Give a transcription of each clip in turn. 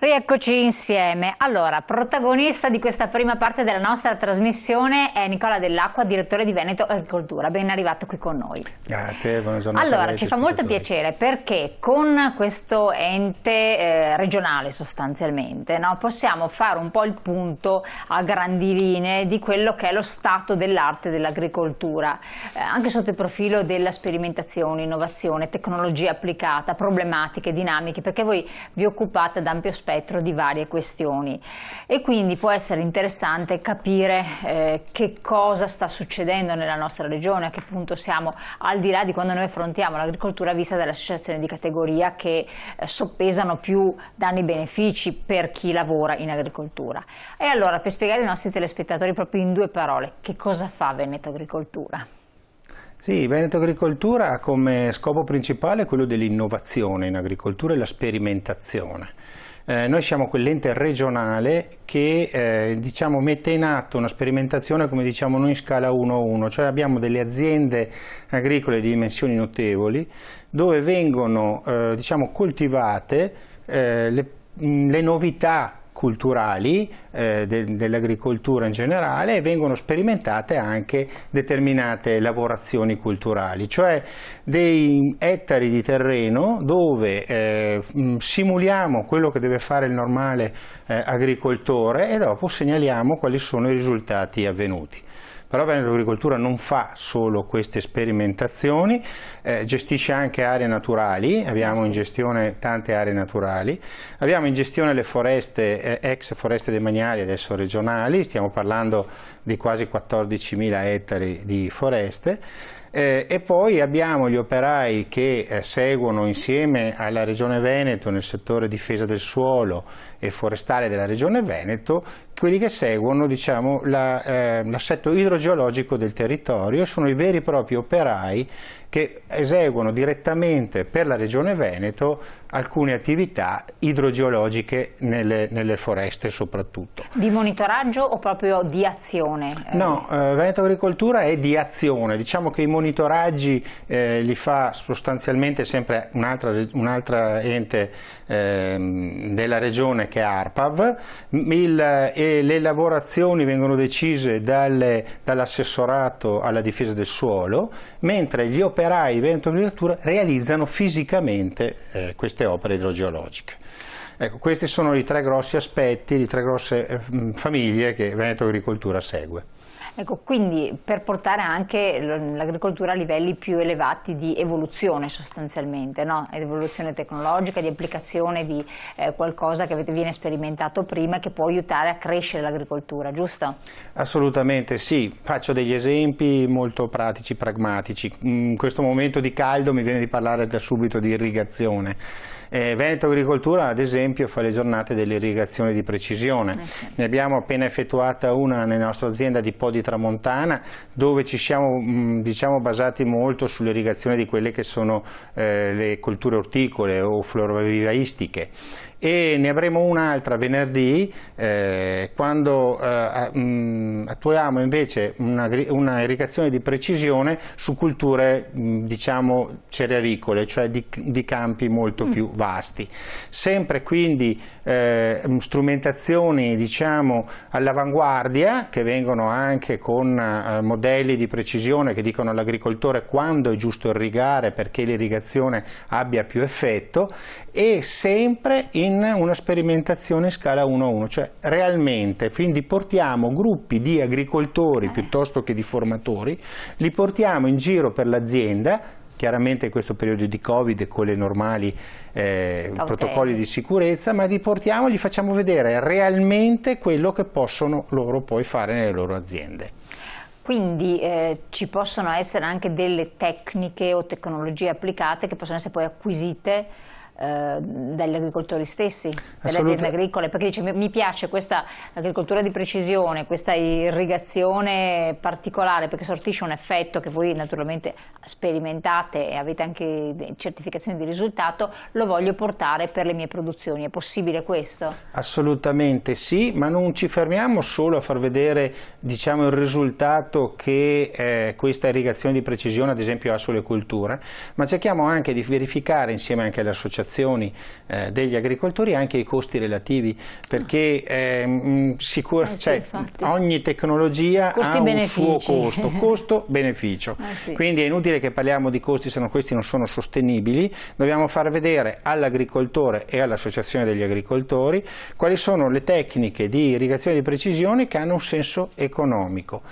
Rieccoci insieme. Allora, protagonista di questa prima parte della nostra trasmissione è Nicola Dell'Acqua, direttore di Veneto Agricoltura. Ben arrivato qui con noi. Grazie, buongiorno. Allora, ci fa molto piacere perché con questo ente eh, regionale sostanzialmente no, possiamo fare un po' il punto a grandi linee di quello che è lo stato dell'arte dell'agricoltura, eh, anche sotto il profilo della sperimentazione, innovazione, tecnologia applicata, problematiche, dinamiche, perché voi vi occupate ad ampio spazio spettro di varie questioni e quindi può essere interessante capire eh, che cosa sta succedendo nella nostra regione, a che punto siamo, al di là di quando noi affrontiamo l'agricoltura vista dalle associazioni di categoria che eh, soppesano più danni e benefici per chi lavora in agricoltura. E allora per spiegare ai nostri telespettatori proprio in due parole che cosa fa Veneto Agricoltura? Sì, Veneto Agricoltura come scopo principale è quello dell'innovazione in agricoltura e la sperimentazione. Eh, noi siamo quell'ente regionale che eh, diciamo, mette in atto una sperimentazione come diciamo noi in scala 1-1, cioè abbiamo delle aziende agricole di dimensioni notevoli dove vengono eh, diciamo, coltivate eh, le, mh, le novità culturali eh, de, dell'agricoltura in generale e vengono sperimentate anche determinate lavorazioni culturali, cioè dei ettari di terreno dove eh, simuliamo quello che deve fare il normale eh, agricoltore e dopo segnaliamo quali sono i risultati avvenuti. Però Veneto Agricoltura non fa solo queste sperimentazioni, eh, gestisce anche aree naturali, abbiamo eh, sì. in gestione tante aree naturali, abbiamo in gestione le foreste, eh, ex foreste demaniali, adesso regionali, stiamo parlando di quasi 14.000 ettari di foreste, eh, e poi abbiamo gli operai che eh, seguono insieme alla Regione Veneto nel settore difesa del suolo e forestale della Regione Veneto quelli che seguono diciamo, l'assetto la, eh, idrogeologico del territorio, sono i veri e propri operai che eseguono direttamente per la Regione Veneto alcune attività idrogeologiche nelle, nelle foreste soprattutto. Di monitoraggio o proprio di azione? No, eh, Veneto Agricoltura è di azione, diciamo che i monitoraggi eh, li fa sostanzialmente sempre un'altra un ente eh, della Regione che è ARPAV, il, eh, le, lavorazioni vengono decise dal, dall'assessorato alla difesa del suolo, mentre gli operai di Veneto Agricoltura realizzano fisicamente eh, queste opere idrogeologiche. Ecco, questi sono i tre grossi aspetti, le tre grosse eh, famiglie che Veneto Agricoltura segue. Ecco, quindi per portare anche l'agricoltura a livelli più elevati di evoluzione sostanzialmente, no? evoluzione tecnologica, di applicazione di eh, qualcosa che viene sperimentato prima e che può aiutare a crescere l'agricoltura, giusto? Assolutamente sì, faccio degli esempi molto pratici, pragmatici. In questo momento di caldo mi viene di parlare da subito di irrigazione. Eh, Veneto Agricoltura ad esempio fa le giornate dell'irrigazione di precisione, eh, ne abbiamo appena effettuata una nella nostra azienda di Podi Tramontana dove ci siamo diciamo, basati molto sull'irrigazione di quelle che sono eh, le colture orticole o florovivaistiche e ne avremo un'altra venerdì eh, quando eh, mm, attuiamo invece una, una, irrigazione di precisione su culture mh, mm, diciamo cerealicole, cioè di, di campi molto mm. più vasti. Sempre quindi eh, strumentazioni diciamo all'avanguardia che vengono anche con eh, modelli di precisione che dicono all'agricoltore quando è giusto irrigare perché l'irrigazione abbia più effetto e sempre in in una sperimentazione in scala 1 a 1, cioè realmente, quindi portiamo gruppi di agricoltori eh. piuttosto che di formatori, li portiamo in giro per l'azienda, chiaramente in questo periodo di Covid con le normali eh, okay. protocolli di sicurezza, ma li portiamo e gli facciamo vedere realmente quello che possono loro poi fare nelle loro aziende. Quindi eh, ci possono essere anche delle tecniche o tecnologie applicate che possono essere poi acquisite eh, dagli agricoltori stessi, dalle aziende agricole, perché dice mi piace questa agricoltura di precisione, questa irrigazione particolare perché sortisce un effetto che voi naturalmente sperimentate e avete anche certificazioni di risultato, lo voglio portare per le mie produzioni, è possibile questo? Assolutamente sì, ma non ci fermiamo solo a far vedere diciamo, il risultato che eh, questa irrigazione di precisione ad esempio ha sulle culture, ma cerchiamo anche di verificare insieme anche alle associazioni associazioni eh, degli agricoltori anche i costi relativi perché eh, mh, sicura, eh, cioè, ogni tecnologia costi ha benefici. un suo costo, costo beneficio eh sì. quindi è inutile che parliamo di costi se non questi non sono sostenibili dobbiamo far vedere all'agricoltore e all'associazione degli agricoltori quali sono le tecniche di irrigazione di precisione che hanno un senso economico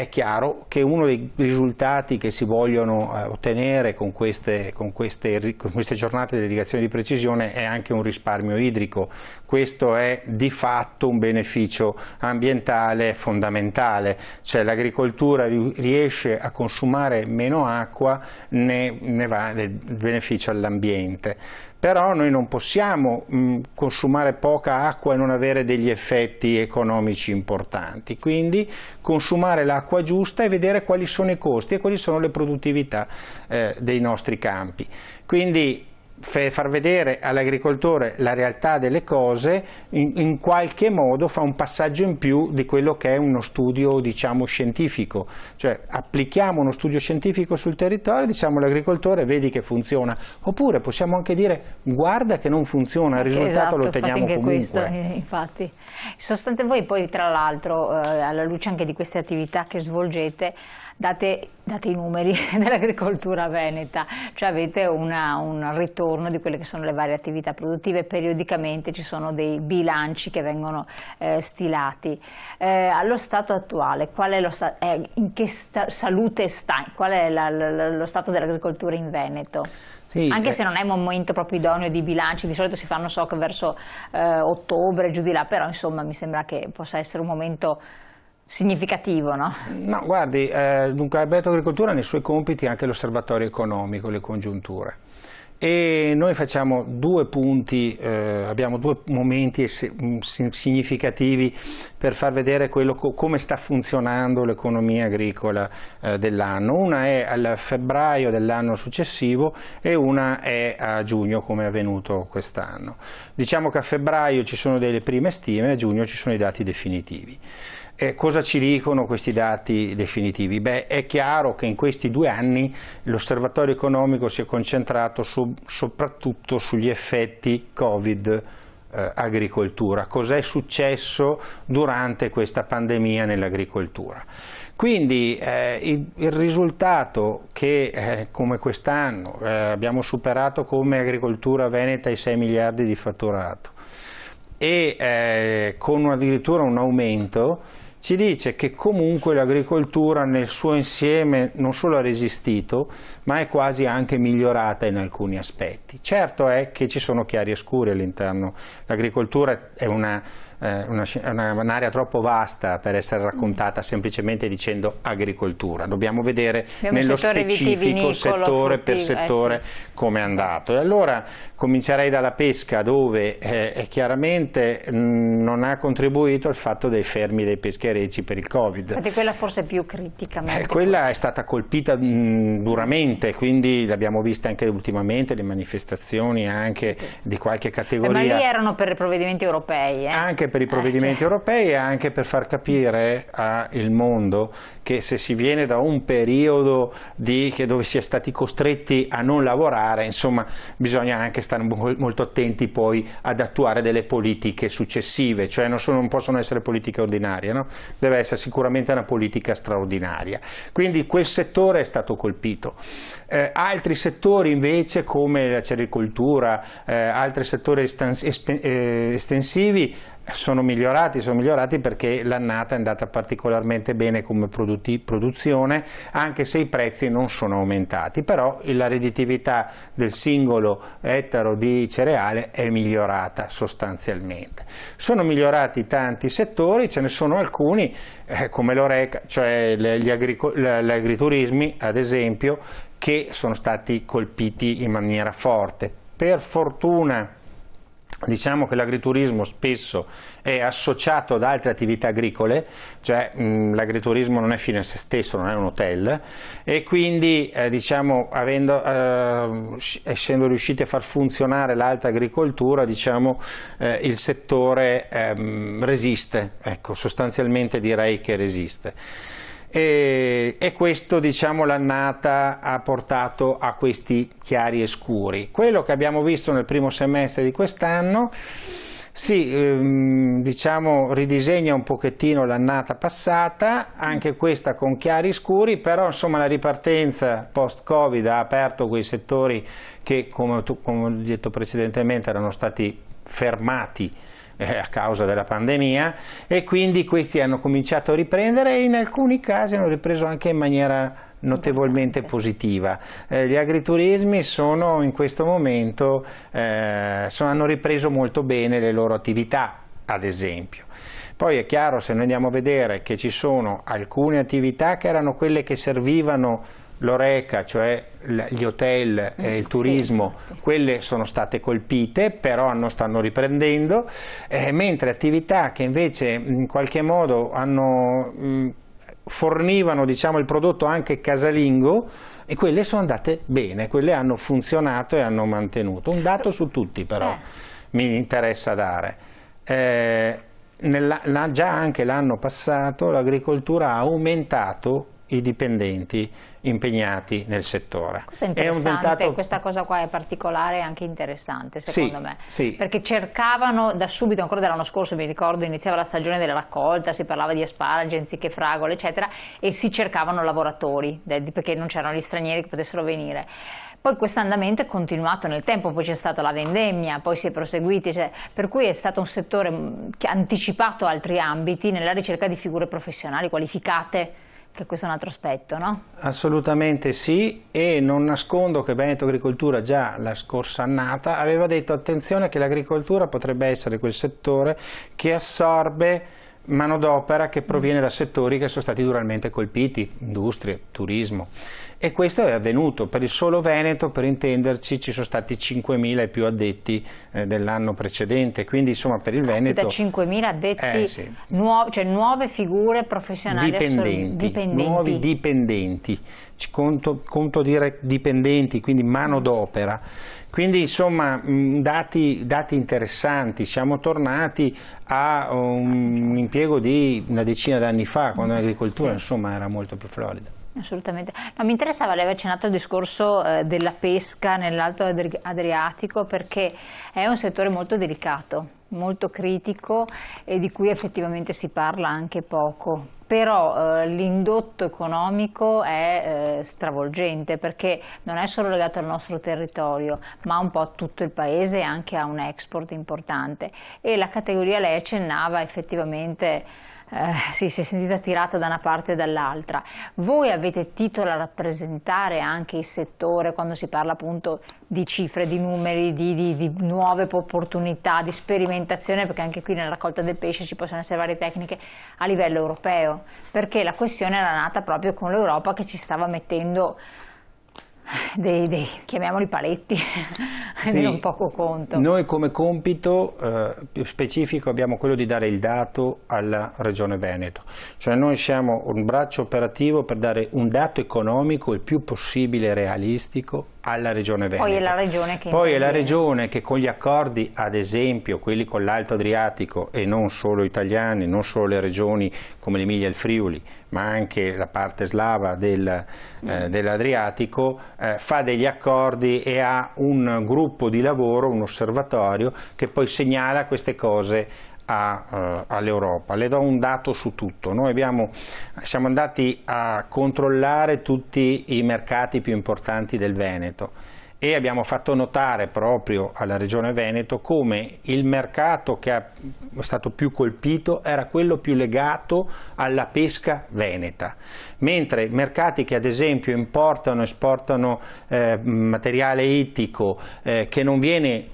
è chiaro che uno dei risultati che si vogliono eh, ottenere con queste, con queste, con queste giornate di irrigazione di precisione è anche un risparmio idrico. Questo è di fatto un beneficio ambientale fondamentale, cioè l'agricoltura riesce a consumare meno acqua, ne, ne va del beneficio all'ambiente però noi non possiamo mh, mm, consumare poca acqua e non avere degli effetti economici importanti, quindi consumare l'acqua giusta e vedere quali sono i costi e quali sono le produttività eh, dei nostri campi. Quindi far vedere all'agricoltore la realtà delle cose in, in, qualche modo fa un passaggio in più di quello che è uno studio diciamo scientifico cioè applichiamo uno studio scientifico sul territorio diciamo all'agricoltore vedi che funziona oppure possiamo anche dire guarda che non funziona il risultato esatto, lo otteniamo comunque questo, eh, infatti Sostante voi poi tra l'altro eh, alla luce anche di queste attività che svolgete date, date i numeri dell'agricoltura veneta, cioè avete una, un ritorno di quelle che sono le varie attività produttive, periodicamente ci sono dei bilanci che vengono eh, stilati. Eh, allo stato attuale, sta eh, in che sta salute sta, qual è la, la, lo stato dell'agricoltura in Veneto? Sì, Anche eh, se non è un momento proprio idoneo di bilanci, di solito si fanno so che verso eh, ottobre, giù di là, però insomma mi sembra che possa essere un momento significativo, no? No, guardi, eh, dunque Alberto Agricoltura ha nei suoi compiti anche l'osservatorio economico, le congiunture. E noi facciamo due punti, eh, abbiamo due momenti mm, significativi per far vedere quello, come sta funzionando l'economia agricola eh, dell'anno. Una è al febbraio dell'anno successivo e una è a giugno come è avvenuto quest'anno. Diciamo che a febbraio ci sono delle prime stime, a giugno ci sono i dati definitivi. Eh, cosa ci dicono questi dati definitivi? Beh, è chiaro che in questi due anni l'osservatorio economico si è concentrato su, soprattutto sugli effetti Covid eh, agricoltura, cos'è successo durante questa pandemia nell'agricoltura. Quindi eh, il, il, risultato che eh, come quest'anno eh, abbiamo superato come agricoltura veneta i 6 miliardi di fatturato e eh, con addirittura un aumento ci dice che comunque l'agricoltura nel suo insieme non solo ha resistito, ma è quasi anche migliorata in alcuni aspetti. Certo è che ci sono chiari e scuri all'interno. L'agricoltura è una eh, una, un'area troppo vasta per essere raccontata semplicemente dicendo agricoltura, dobbiamo vedere Abbiamo nello settore specifico settore per settore eh sì. come è andato. E allora comincerei dalla pesca dove eh, chiaramente mh, mm, non ha contribuito il fatto dei fermi dei pescherecci per il Covid. Infatti quella forse più criticamente. Eh, quella è stata colpita mh, mm, duramente, quindi l'abbiamo vista anche ultimamente, le manifestazioni anche di qualche categoria. ma lì erano per provvedimenti europei. Eh. Anche per i eh, provvedimenti eh, europei e anche per far capire al mondo che se si viene da un periodo di, dove si è stati costretti a non lavorare, insomma, bisogna anche stare molto attenti poi ad attuare delle politiche successive, cioè non, sono, non possono essere politiche ordinarie, no? deve essere sicuramente una politica straordinaria. Quindi quel settore è stato colpito. Eh, altri settori invece come la cericoltura, eh, altri settori eh, estensivi sono migliorati, sono migliorati perché l'annata è andata particolarmente bene come produzione, anche se i prezzi non sono aumentati, però la redditività del singolo ettaro di cereale è migliorata sostanzialmente. Sono migliorati tanti settori, ce ne sono alcuni eh, come l'oreca, cioè gli, gli agriturismi ad esempio, che sono stati colpiti in maniera forte. Per fortuna Diciamo che l'agriturismo spesso è associato ad altre attività agricole, cioè l'agriturismo non è fine a se stesso, non è un hotel, e quindi eh, diciamo, avendo, eh, essendo riusciti a far funzionare l'alta agricoltura, diciamo, eh, il settore ehm, resiste, ecco, sostanzialmente direi che resiste e, e questo diciamo l'annata ha portato a questi chiari e scuri. Quello che abbiamo visto nel primo semestre di quest'anno sì, ehm, diciamo ridisegna un pochettino l'annata passata, anche questa con chiari scuri, però insomma la ripartenza post-Covid ha aperto quei settori che come, tu, come ho detto precedentemente erano stati fermati eh, a causa della pandemia e quindi questi hanno cominciato a riprendere e in alcuni casi hanno ripreso anche in maniera notevolmente positiva. Eh, gli agriturismi sono in questo momento, eh, sono, hanno ripreso molto bene le loro attività, ad esempio. Poi è chiaro se noi andiamo a vedere che ci sono alcune attività che erano quelle che servivano l'oreca, cioè gli hotel e eh, il turismo, sì. Certo. quelle sono state colpite, però non stanno riprendendo, eh, mentre attività che invece in qualche modo hanno, mh, mm, fornivano diciamo, il prodotto anche casalingo e quelle sono andate bene, quelle hanno funzionato e hanno mantenuto. Un dato su tutti però eh. mi interessa dare. Eh, nella, già anche l'anno passato l'agricoltura ha aumentato i dipendenti impegnati nel settore. Questo è interessante, è dentato... questa cosa qua è particolare e anche interessante secondo sì, me, sì. perché cercavano da subito, ancora dell'anno scorso mi ricordo, iniziava la stagione della raccolta, si parlava di asparagi anziché fragole eccetera e si cercavano lavoratori perché non c'erano gli stranieri che potessero venire. Poi questo andamento è continuato nel tempo, poi c'è stata la vendemmia, poi si è proseguiti, cioè, per cui è stato un settore che ha anticipato altri ambiti nella ricerca di figure professionali qualificate che questo è un altro aspetto, no? Assolutamente sì e non nascondo che Veneto Agricoltura già la scorsa annata aveva detto attenzione che l'agricoltura potrebbe essere quel settore che assorbe manodopera che proviene da settori che sono stati duramente colpiti, industrie, turismo e questo è avvenuto per il solo Veneto per intenderci ci sono stati 5.000 e più addetti eh, dell'anno precedente quindi insomma per il Veneto Aspetta, 5.000 addetti eh, sì. nuovi, cioè nuove figure professionali dipendenti, dipendenti. nuovi dipendenti conto, conto dire dipendenti quindi mano d'opera quindi insomma mm, dati, dati, interessanti, siamo tornati a un impiego di una decina d'anni fa, quando l'agricoltura sì. era molto più florida. Assolutamente. No, mi interessava, lei aveva accennato il discorso eh, della pesca nell'Alto Adriatico perché è un settore molto delicato, molto critico e di cui effettivamente si parla anche poco. Però eh, l'indotto economico è eh, stravolgente perché non è solo legato al nostro territorio, ma un po' a tutto il paese e anche a un export importante. E la categoria lei accennava effettivamente eh, sì, si è sentita tirata da una parte e dall'altra. Voi avete titolo a rappresentare anche il settore quando si parla appunto di cifre, di numeri, di, di, di nuove opportunità, di sperimentazione, perché anche qui nella raccolta del pesce ci possono essere varie tecniche a livello europeo, perché la questione era nata proprio con l'Europa che ci stava mettendo dei, dei chiamiamoli paletti, sì, un poco conto. Noi come compito eh, più specifico abbiamo quello di dare il dato alla Regione Veneto, cioè noi siamo un braccio operativo per dare un dato economico il più possibile realistico alla regione Veneto. Poi è la regione che, Poi è la regione che con gli accordi, ad esempio quelli con l'Alto Adriatico e non solo italiani, non solo le regioni come l'Emilia e il Friuli, ma anche la parte slava del, eh, mm. dell'Adriatico, eh, fa degli accordi e ha un gruppo di lavoro, un osservatorio che poi segnala queste cose uh, all'Europa. Le do un dato su tutto. Noi abbiamo, siamo andati a controllare tutti i mercati più importanti del Veneto e abbiamo fatto notare proprio alla Regione Veneto come il mercato che è stato più colpito era quello più legato alla pesca veneta, mentre mercati che ad esempio importano e esportano eh, materiale ittico eh, che non viene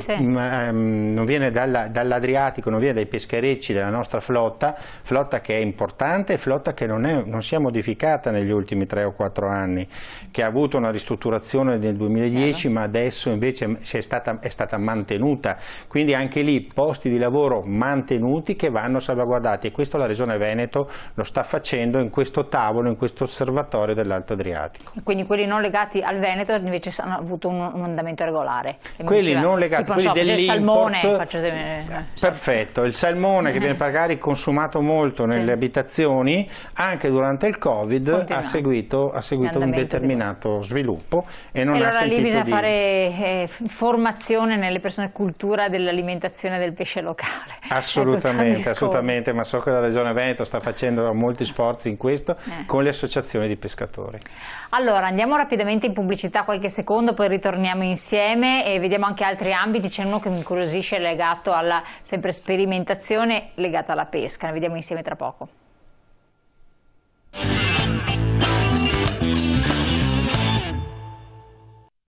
sì. ehm, non viene dall'Adriatico, non viene dai pescherecci della nostra flotta, flotta che è importante, flotta che non, è, non, si è modificata negli ultimi 3 o 4 anni, che ha avuto una ristrutturazione nel 2010 eh. ma adesso invece è stata, è stata mantenuta, quindi anche lì posti di lavoro mantenuti che vanno salvaguardati e questo la Regione Veneto lo sta facendo in questo tavolo, in questo osservatorio dell'Alto Adriatico. Quindi quelli non legati al Veneto invece hanno avuto un, un andamento regolare. Quelli non legati mercato. Tipo, del salmone. Faccio... Eh, eh, perfetto, il salmone mm -hmm. che viene magari consumato molto nelle sì. abitazioni, anche durante il Covid ha seguito, ha seguito un determinato sviluppo e non e ha allora sentito lì bisogna di... fare eh, formazione nelle persone, cultura dell'alimentazione del pesce locale. Assolutamente, assolutamente, ma so che la Regione Veneto sta facendo molti sforzi in questo eh. con le associazioni di pescatori. Allora, andiamo rapidamente in pubblicità qualche secondo, poi ritorniamo insieme e vediamo anche altri ambiti ambiti c'è uno che mi incuriosisce legato alla sempre sperimentazione legata alla pesca, ne vediamo insieme tra poco.